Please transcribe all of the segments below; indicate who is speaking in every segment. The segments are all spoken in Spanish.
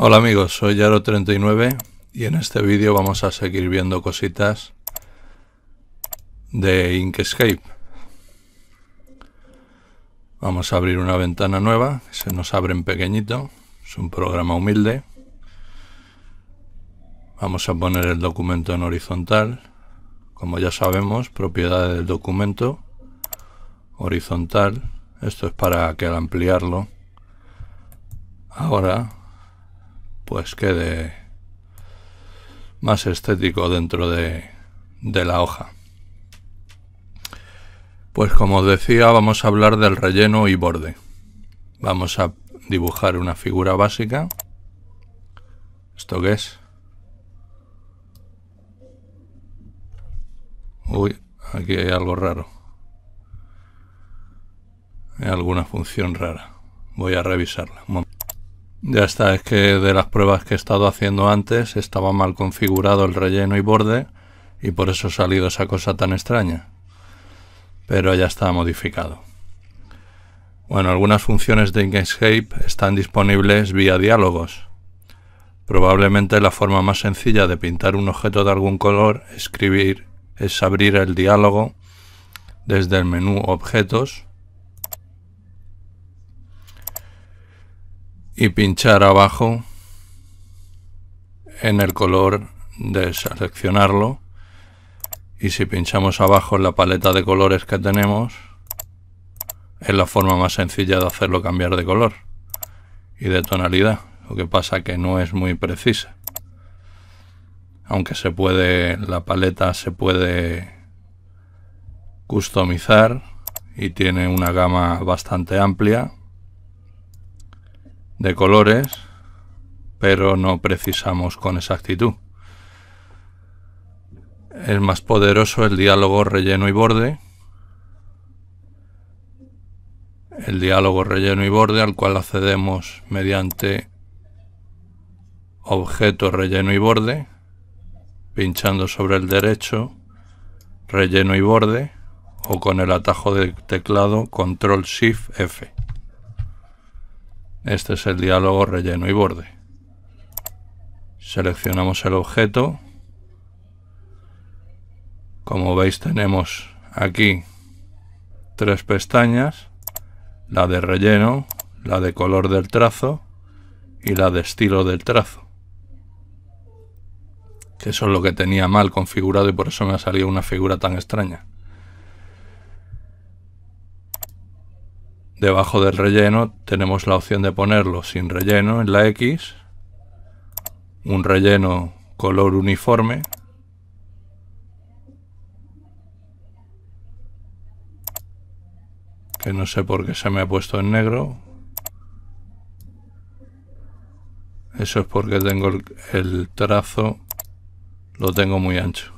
Speaker 1: Hola amigos, soy Yaro39 y en este vídeo vamos a seguir viendo cositas de Inkscape. Vamos a abrir una ventana nueva, se nos abre en pequeñito, es un programa humilde. Vamos a poner el documento en horizontal, como ya sabemos, propiedad del documento, horizontal, esto es para que al ampliarlo, ahora, pues quede más estético dentro de, la hoja. Pues como os decía, vamos a hablar del relleno y borde. Vamos a dibujar una figura básica. ¿Esto qué es? Uy, aquí hay algo raro. Hay alguna función rara. Voy a revisarla. Ya está, es que de las pruebas que he estado haciendo antes estaba mal configurado el relleno y borde y por eso ha salido esa cosa tan extraña. Pero ya está modificado. Bueno, algunas funciones de Inkscape están disponibles vía diálogos. Probablemente la forma más sencilla de pintar un objeto de algún color escribir, es abrir el diálogo desde el menú Objetos y pinchar abajo en el color de seleccionarlo y si pinchamos abajo en la paleta de colores que tenemos es la forma más sencilla de hacerlo cambiar de color y de tonalidad lo que pasa que no es muy precisa aunque se puede la paleta se puede customizar y tiene una gama bastante amplia de colores, pero no precisamos con exactitud. El más poderoso el diálogo relleno y borde. El diálogo relleno y borde al cual accedemos mediante objeto relleno y borde, pinchando sobre el derecho, relleno y borde, o con el atajo de teclado Control Shift F. Este es el diálogo relleno y borde. Seleccionamos el objeto. Como veis tenemos aquí tres pestañas, la de relleno, la de color del trazo y la de estilo del trazo. Que eso es lo que tenía mal configurado y por eso me ha salido una figura tan extraña. Debajo del relleno tenemos la opción de ponerlo sin relleno en la X, un relleno color uniforme, que no sé por qué se me ha puesto en negro. Eso es porque tengo el, trazo, lo tengo muy ancho.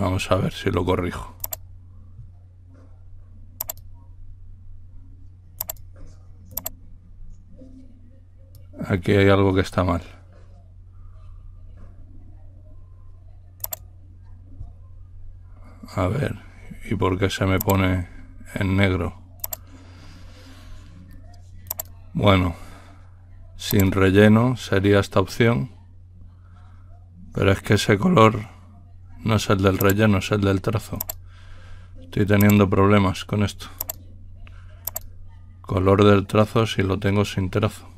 Speaker 1: Vamos a ver si lo corrijo. Aquí hay algo que está mal. A ver, ¿y por qué se me pone en negro? Bueno, sin relleno sería esta opción, pero es que ese color no es el del relleno, es el del trazo. Estoy teniendo problemas con esto. Color del trazo si lo tengo sin trazo.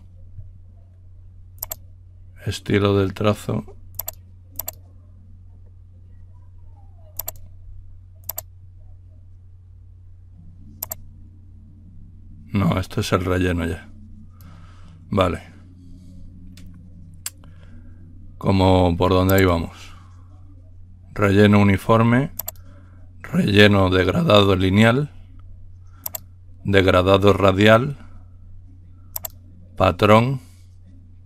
Speaker 1: Estilo del trazo. No, esto es el relleno ya. Vale. Como por donde íbamos relleno uniforme, relleno degradado lineal, degradado radial, patrón,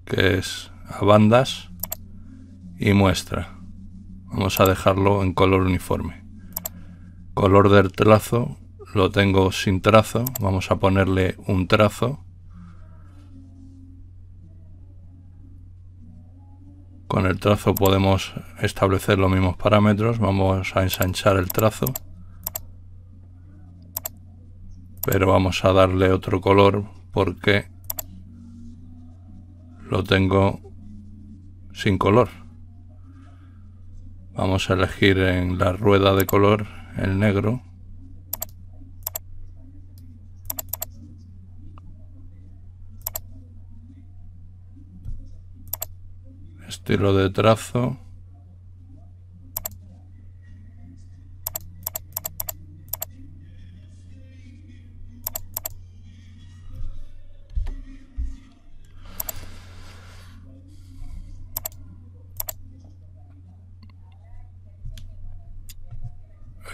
Speaker 1: que es a bandas, y muestra. Vamos a dejarlo en color uniforme. Color del trazo lo tengo sin trazo, vamos a ponerle un trazo Con el trazo podemos establecer los mismos parámetros. Vamos a ensanchar el trazo. Pero vamos a darle otro color porque lo tengo sin color. Vamos a elegir en la rueda de color el negro. Tiro de trazo.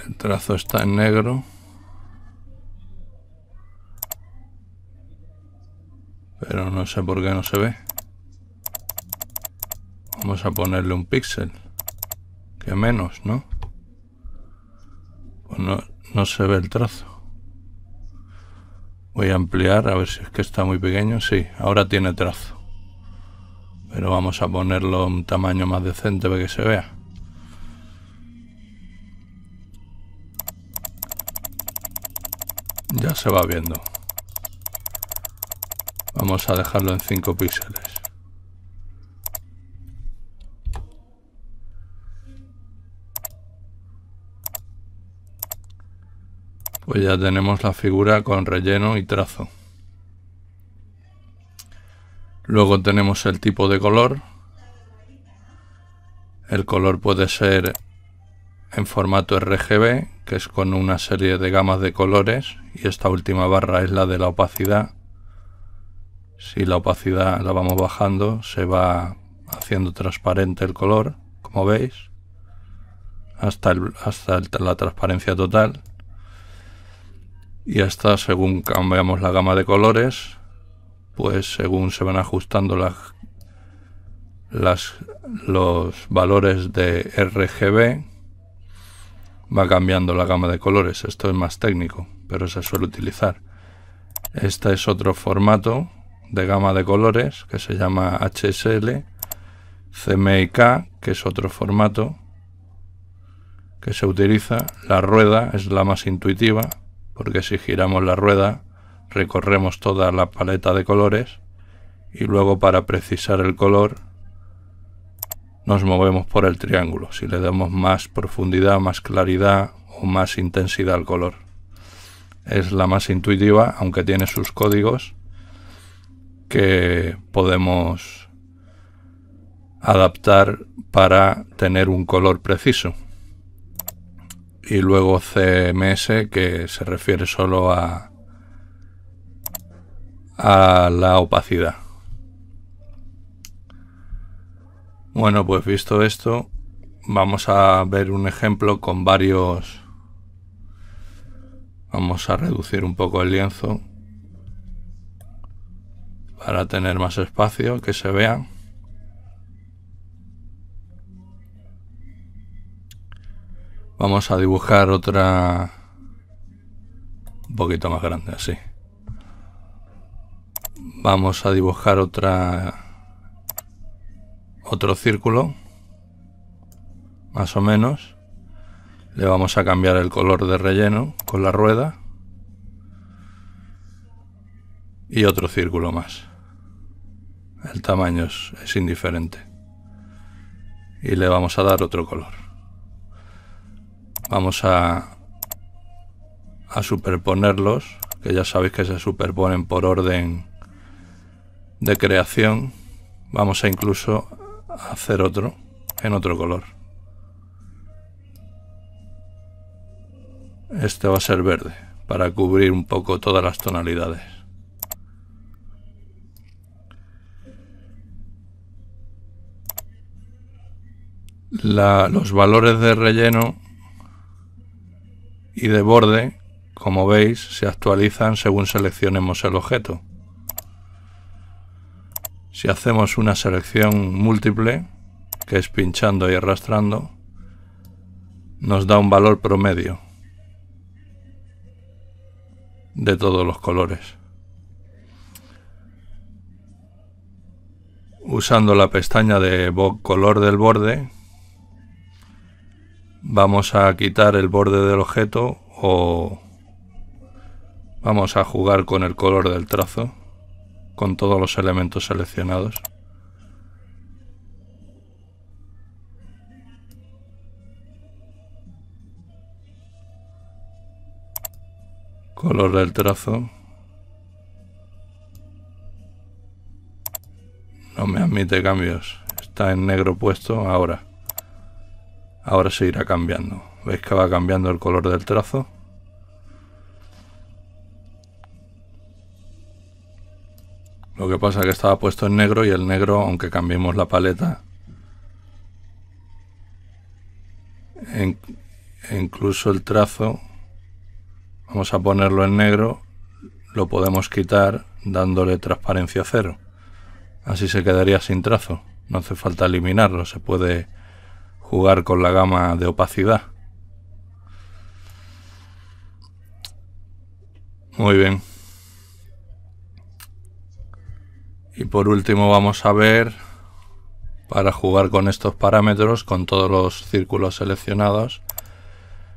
Speaker 1: El trazo está en negro. Pero no sé por qué no se ve. Vamos a ponerle un píxel. Que menos, ¿no? no, no se ve el trazo. Voy a ampliar, a ver si es que está muy pequeño. Sí, ahora tiene trazo. Pero vamos a ponerlo un tamaño más decente para que se vea. Ya se va viendo. Vamos a dejarlo en 5 píxeles. Pues ya tenemos la figura con relleno y trazo. Luego tenemos el tipo de color. El color puede ser en formato RGB, que es con una serie de gamas de colores, y esta última barra es la de la opacidad. Si la opacidad la vamos bajando, se va haciendo transparente el color, como veis, hasta, hasta la transparencia total y hasta según cambiamos la gama de colores pues según se van ajustando los valores de RGB va cambiando la gama de colores esto es más técnico pero se suele utilizar este es otro formato de gama de colores que se llama HSL CMYK que es otro formato que se utiliza la rueda es la más intuitiva porque si giramos la rueda recorremos toda la paleta de colores y luego para precisar el color nos movemos por el triángulo, si le damos más profundidad, más claridad o más intensidad al color. Es la más intuitiva, aunque tiene sus códigos que podemos adaptar para tener un color preciso y luego CMS que se refiere solo a, a la opacidad. Bueno, pues visto esto, vamos a ver un ejemplo con varios... Vamos a reducir un poco el lienzo para tener más espacio, que se vea. Vamos a dibujar otra un poquito más grande, así. Vamos a dibujar otra otro círculo, más o menos. Le vamos a cambiar el color de relleno con la rueda. Y otro círculo más. El tamaño es, es indiferente. Y le vamos a dar otro color. Vamos a, superponerlos, que ya sabéis que se superponen por orden de creación. Vamos a incluso hacer otro en otro color. Este va a ser verde, para cubrir un poco todas las tonalidades. los valores de relleno y de borde, como veis, se actualizan según seleccionemos el objeto. Si hacemos una selección múltiple, que es pinchando y arrastrando, nos da un valor promedio de todos los colores. Usando la pestaña de color del borde, vamos a quitar el borde del objeto o vamos a jugar con el color del trazo con todos los elementos seleccionados color del trazo no me admite cambios está en negro puesto ahora ahora se irá cambiando. ¿Veis que va cambiando el color del trazo? Lo que pasa es que estaba puesto en negro y el negro, aunque cambiemos la paleta, incluso el trazo, vamos a ponerlo en negro, lo podemos quitar dándole transparencia cero. Así se quedaría sin trazo. No hace falta eliminarlo, se puede jugar con la gama de opacidad. Muy bien. Y por último vamos a ver, para jugar con estos parámetros, con todos los círculos seleccionados,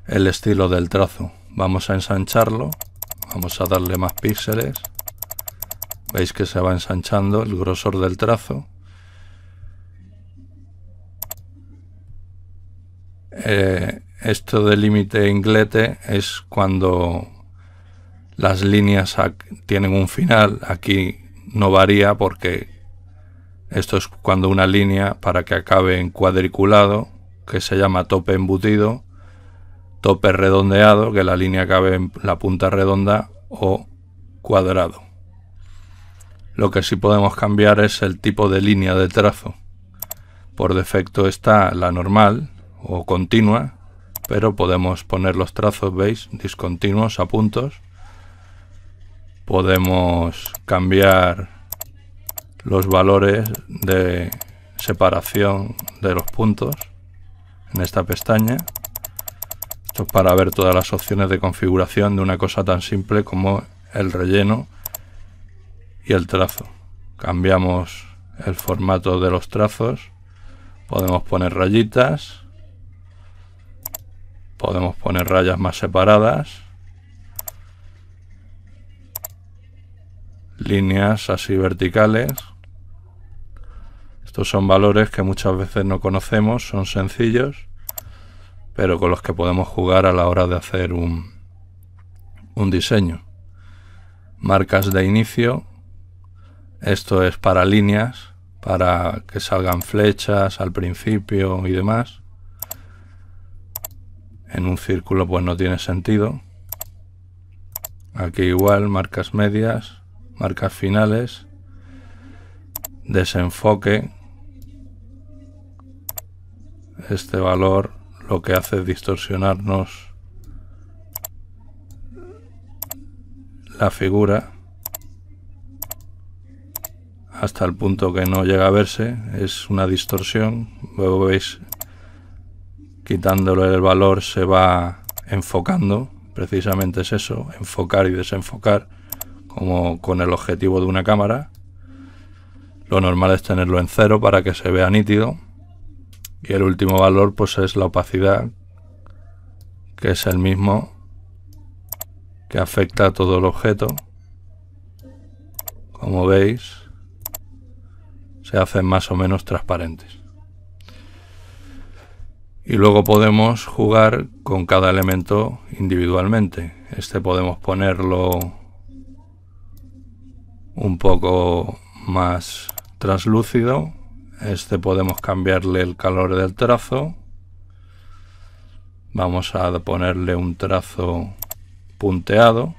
Speaker 1: el estilo del trazo. Vamos a ensancharlo, vamos a darle más píxeles. Veis que se va ensanchando el grosor del trazo. Eh, esto del límite inglete es cuando las líneas tienen un final. Aquí no varía porque esto es cuando una línea para que acabe en cuadriculado, que se llama tope embutido, tope redondeado, que la línea acabe en la punta redonda o cuadrado. Lo que sí podemos cambiar es el tipo de línea de trazo. Por defecto está la normal, o continua, pero podemos poner los trazos, veis, discontinuos a puntos. Podemos cambiar los valores de separación de los puntos en esta pestaña. Esto es para ver todas las opciones de configuración de una cosa tan simple como el relleno y el trazo. Cambiamos el formato de los trazos. Podemos poner rayitas Podemos poner rayas más separadas. Líneas así verticales. Estos son valores que muchas veces no conocemos, son sencillos, pero con los que podemos jugar a la hora de hacer un, un diseño. Marcas de inicio. Esto es para líneas, para que salgan flechas al principio y demás en un círculo pues no tiene sentido. Aquí igual, marcas medias, marcas finales, desenfoque. Este valor lo que hace es distorsionarnos la figura hasta el punto que no llega a verse, es una distorsión, veis quitándole el valor se va enfocando, precisamente es eso, enfocar y desenfocar, como con el objetivo de una cámara. Lo normal es tenerlo en cero para que se vea nítido. Y el último valor pues es la opacidad, que es el mismo que afecta a todo el objeto. Como veis, se hacen más o menos transparentes y luego podemos jugar con cada elemento individualmente. Este podemos ponerlo un poco más translúcido. Este podemos cambiarle el calor del trazo. Vamos a ponerle un trazo punteado.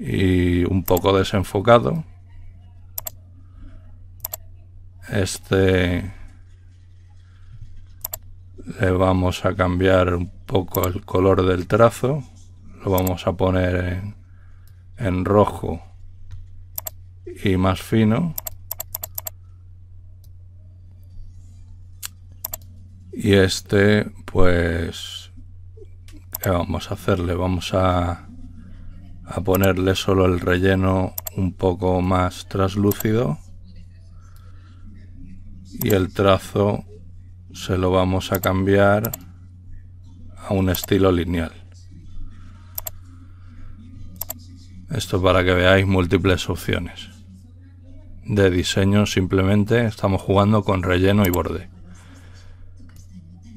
Speaker 1: Y un poco desenfocado. Este le vamos a cambiar un poco el color del trazo lo vamos a poner en, rojo y más fino y este pues vamos a hacerle? vamos a, a ponerle solo el relleno un poco más traslúcido y el trazo se lo vamos a cambiar a un estilo lineal. Esto para que veáis múltiples opciones. De diseño simplemente estamos jugando con relleno y borde.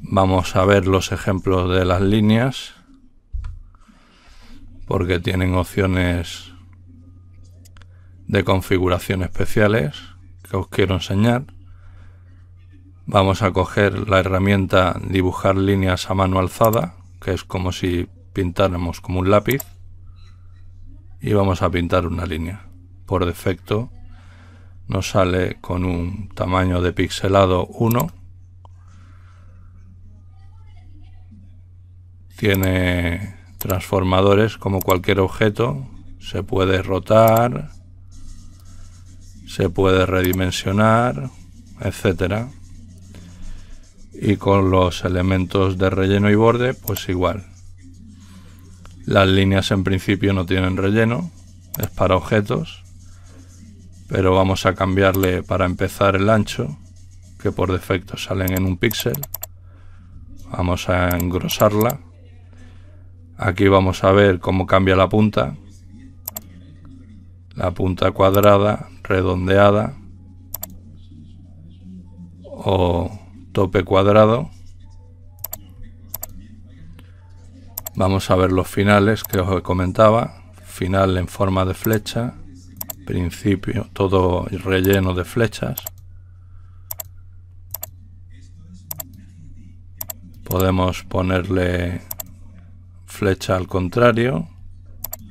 Speaker 1: Vamos a ver los ejemplos de las líneas porque tienen opciones de configuración especiales que os quiero enseñar. Vamos a coger la herramienta dibujar líneas a mano alzada, que es como si pintáramos como un lápiz. Y vamos a pintar una línea. Por defecto nos sale con un tamaño de pixelado 1. Tiene transformadores como cualquier objeto. Se puede rotar, se puede redimensionar, etcétera y con los elementos de relleno y borde pues igual las líneas en principio no tienen relleno es para objetos pero vamos a cambiarle para empezar el ancho que por defecto salen en un píxel vamos a engrosarla aquí vamos a ver cómo cambia la punta la punta cuadrada redondeada o tope cuadrado. Vamos a ver los finales que os comentaba. Final en forma de flecha. Principio, todo relleno de flechas. Podemos ponerle flecha al contrario,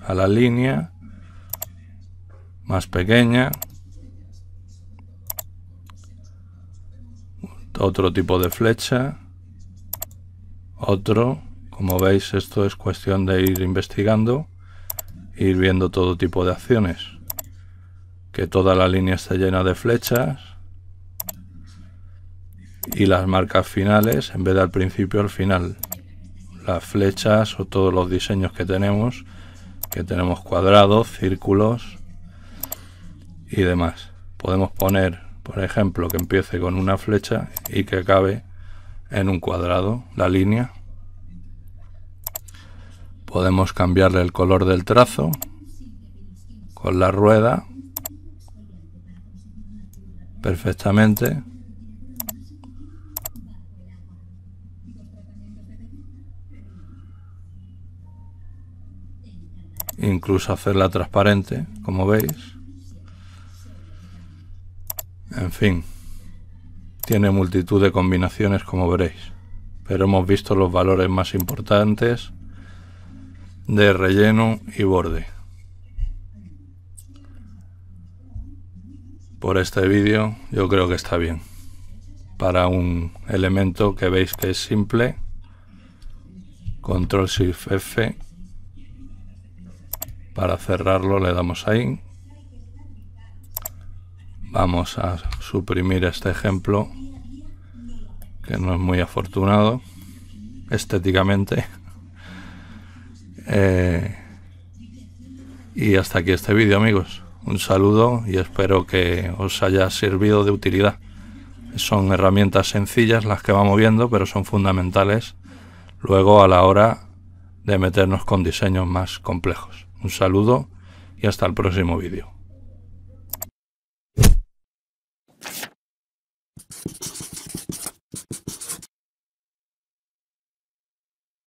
Speaker 1: a la línea, más pequeña, otro tipo de flecha, otro. Como veis, esto es cuestión de ir investigando, ir viendo todo tipo de acciones. Que toda la línea está llena de flechas. Y las marcas finales, en vez de al principio, al final. Las flechas o todos los diseños que tenemos, que tenemos cuadrados, círculos y demás. Podemos poner por ejemplo, que empiece con una flecha y que acabe en un cuadrado la línea. Podemos cambiarle el color del trazo con la rueda perfectamente. Incluso hacerla transparente, como veis. En fin, tiene multitud de combinaciones como veréis, pero hemos visto los valores más importantes de relleno y borde. Por este vídeo yo creo que está bien para un elemento que veis que es simple control shift F para cerrarlo le damos ahí Vamos a suprimir este ejemplo, que no es muy afortunado estéticamente. Eh, y hasta aquí este vídeo, amigos. Un saludo y espero que os haya servido de utilidad. Son herramientas sencillas las que vamos viendo, pero son fundamentales luego a la hora de meternos con diseños más complejos. Un saludo y hasta el próximo vídeo.